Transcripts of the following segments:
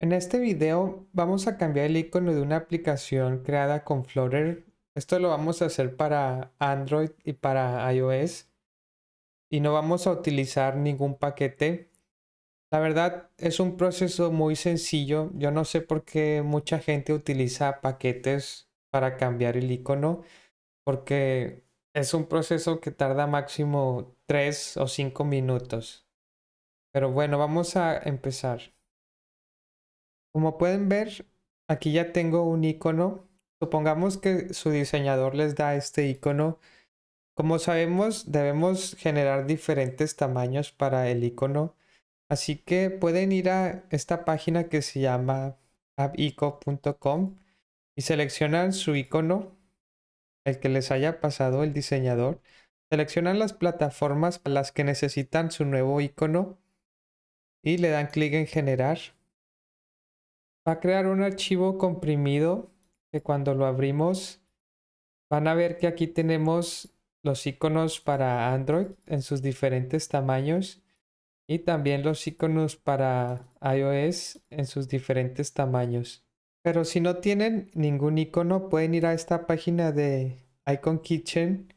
En este video vamos a cambiar el icono de una aplicación creada con Flutter. Esto lo vamos a hacer para Android y para iOS. Y no vamos a utilizar ningún paquete. La verdad es un proceso muy sencillo. Yo no sé por qué mucha gente utiliza paquetes para cambiar el icono. Porque es un proceso que tarda máximo 3 o 5 minutos. Pero bueno, vamos a empezar. Como pueden ver, aquí ya tengo un icono. Supongamos que su diseñador les da este icono. Como sabemos, debemos generar diferentes tamaños para el icono. Así que pueden ir a esta página que se llama appico.com y seleccionan su icono, el que les haya pasado el diseñador. Seleccionan las plataformas a las que necesitan su nuevo icono y le dan clic en generar va a crear un archivo comprimido que cuando lo abrimos van a ver que aquí tenemos los iconos para Android en sus diferentes tamaños y también los iconos para iOS en sus diferentes tamaños. Pero si no tienen ningún icono pueden ir a esta página de Icon Kitchen.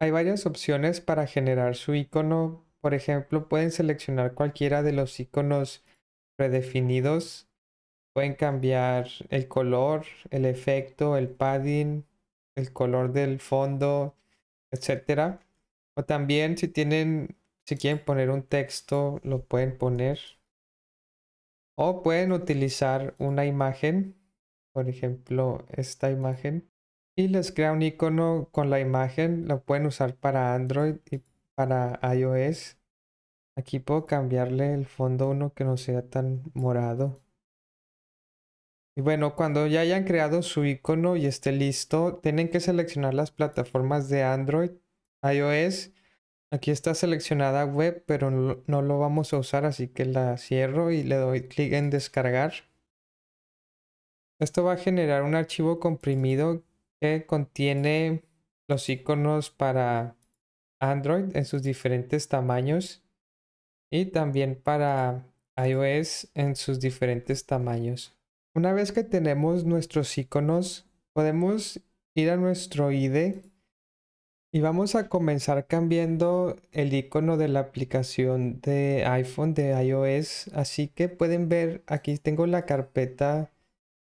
Hay varias opciones para generar su icono. Por ejemplo, pueden seleccionar cualquiera de los iconos predefinidos Pueden cambiar el color, el efecto, el padding, el color del fondo, etc. O también si tienen, si quieren poner un texto, lo pueden poner. O pueden utilizar una imagen, por ejemplo, esta imagen. Y les crea un icono con la imagen. Lo pueden usar para Android y para iOS. Aquí puedo cambiarle el fondo uno que no sea tan morado. Y bueno, cuando ya hayan creado su icono y esté listo, tienen que seleccionar las plataformas de Android, iOS. Aquí está seleccionada web, pero no lo vamos a usar, así que la cierro y le doy clic en descargar. Esto va a generar un archivo comprimido que contiene los iconos para Android en sus diferentes tamaños y también para iOS en sus diferentes tamaños. Una vez que tenemos nuestros iconos, podemos ir a nuestro ID y vamos a comenzar cambiando el icono de la aplicación de iPhone de iOS. Así que pueden ver, aquí tengo la carpeta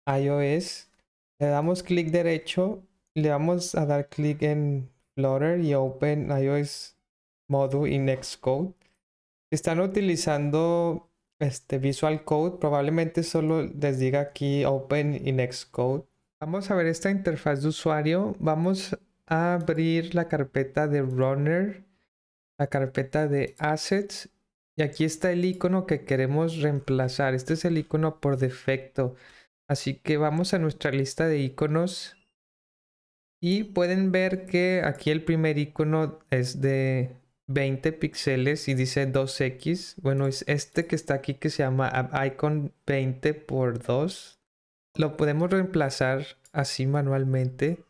iOS. Le damos clic derecho, le vamos a dar clic en Flutter y Open iOS Module y code Están utilizando este Visual Code, probablemente solo les diga aquí Open in code Vamos a ver esta interfaz de usuario. Vamos a abrir la carpeta de Runner, la carpeta de Assets. Y aquí está el icono que queremos reemplazar. Este es el icono por defecto. Así que vamos a nuestra lista de iconos. Y pueden ver que aquí el primer icono es de 20 píxeles y dice 2x. Bueno, es este que está aquí que se llama icon 20 por 2. Lo podemos reemplazar así manualmente.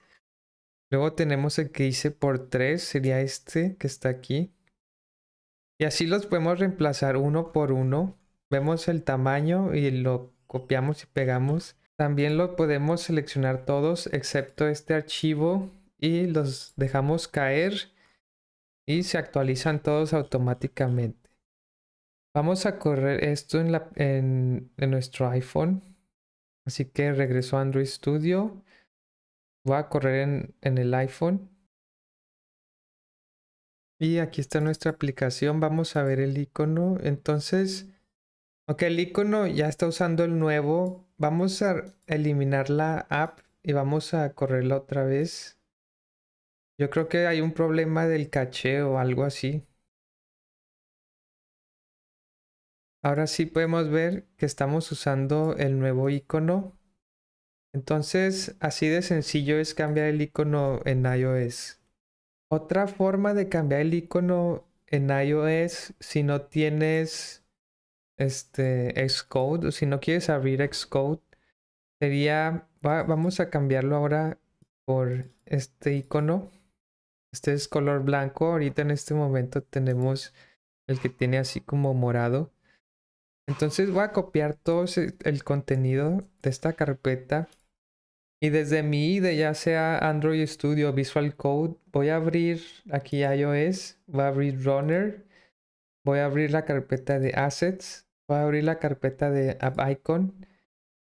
Luego tenemos el que dice por 3, sería este que está aquí. Y así los podemos reemplazar uno por uno. Vemos el tamaño y lo copiamos y pegamos. También lo podemos seleccionar todos excepto este archivo y los dejamos caer se actualizan todos automáticamente. Vamos a correr esto en, nuestro iPhone. Así que regreso a Android Studio. Voy a correr en, el iPhone. Y aquí está nuestra aplicación. Vamos a ver el icono. Entonces, aunque el icono ya está usando el nuevo, vamos a eliminar la app y vamos a correrla otra vez. Yo creo que hay un problema del caché o algo así. Ahora sí podemos ver que estamos usando el nuevo icono. Entonces, así de sencillo es cambiar el icono en iOS. Otra forma de cambiar el icono en iOS si no tienes este Xcode o si no quieres abrir Xcode sería vamos a cambiarlo ahora por este icono este es color blanco. Ahorita en este momento tenemos el que tiene así como morado. Entonces voy a copiar todo el contenido de esta carpeta. Y desde mi IDE, ya sea Android Studio o Visual Code, voy a abrir aquí iOS, voy a abrir Runner, voy a abrir la carpeta de Assets, voy a abrir la carpeta de App Icon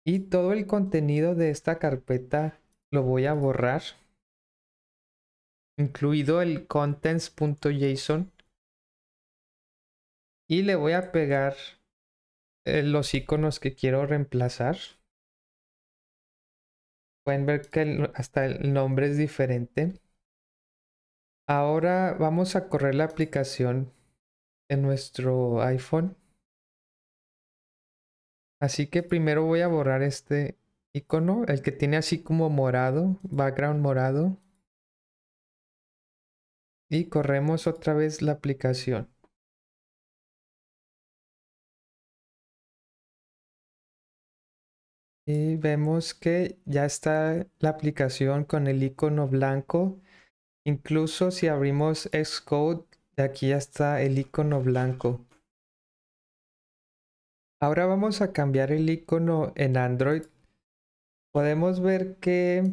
y todo el contenido de esta carpeta lo voy a borrar incluido el contents.json y le voy a pegar eh, los iconos que quiero reemplazar. Pueden ver que hasta el nombre es diferente. Ahora vamos a correr la aplicación en nuestro iPhone. Así que primero voy a borrar este icono, el que tiene así como morado, background morado y corremos otra vez la aplicación. Y vemos que ya está la aplicación con el icono blanco. Incluso si abrimos Xcode, aquí ya está el icono blanco. Ahora vamos a cambiar el icono en Android. Podemos ver que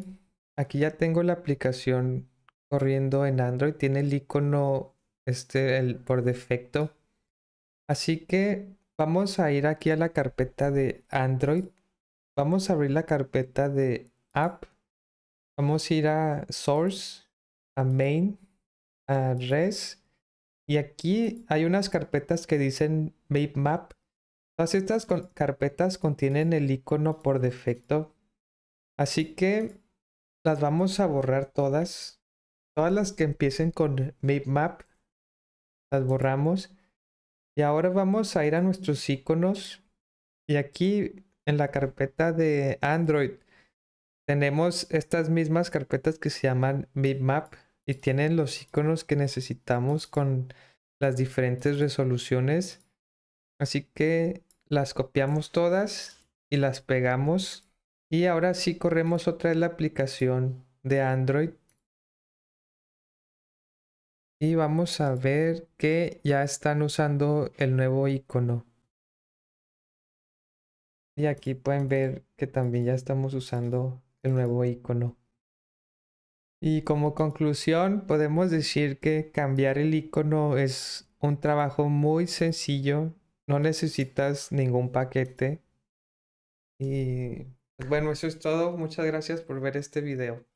aquí ya tengo la aplicación corriendo en Android tiene el icono este el, por defecto. Así que vamos a ir aquí a la carpeta de Android. Vamos a abrir la carpeta de app. Vamos a ir a source, a main, a res. Y aquí hay unas carpetas que dicen map. Todas estas carpetas contienen el icono por defecto. Así que las vamos a borrar todas. Todas las que empiecen con map las borramos. Y ahora vamos a ir a nuestros iconos. Y aquí en la carpeta de Android tenemos estas mismas carpetas que se llaman bitmap y tienen los iconos que necesitamos con las diferentes resoluciones. Así que las copiamos todas y las pegamos. Y ahora sí corremos otra vez la aplicación de Android y vamos a ver que ya están usando el nuevo icono. Y aquí pueden ver que también ya estamos usando el nuevo icono. Y como conclusión, podemos decir que cambiar el icono es un trabajo muy sencillo. No necesitas ningún paquete. Y pues, bueno, eso es todo. Muchas gracias por ver este video.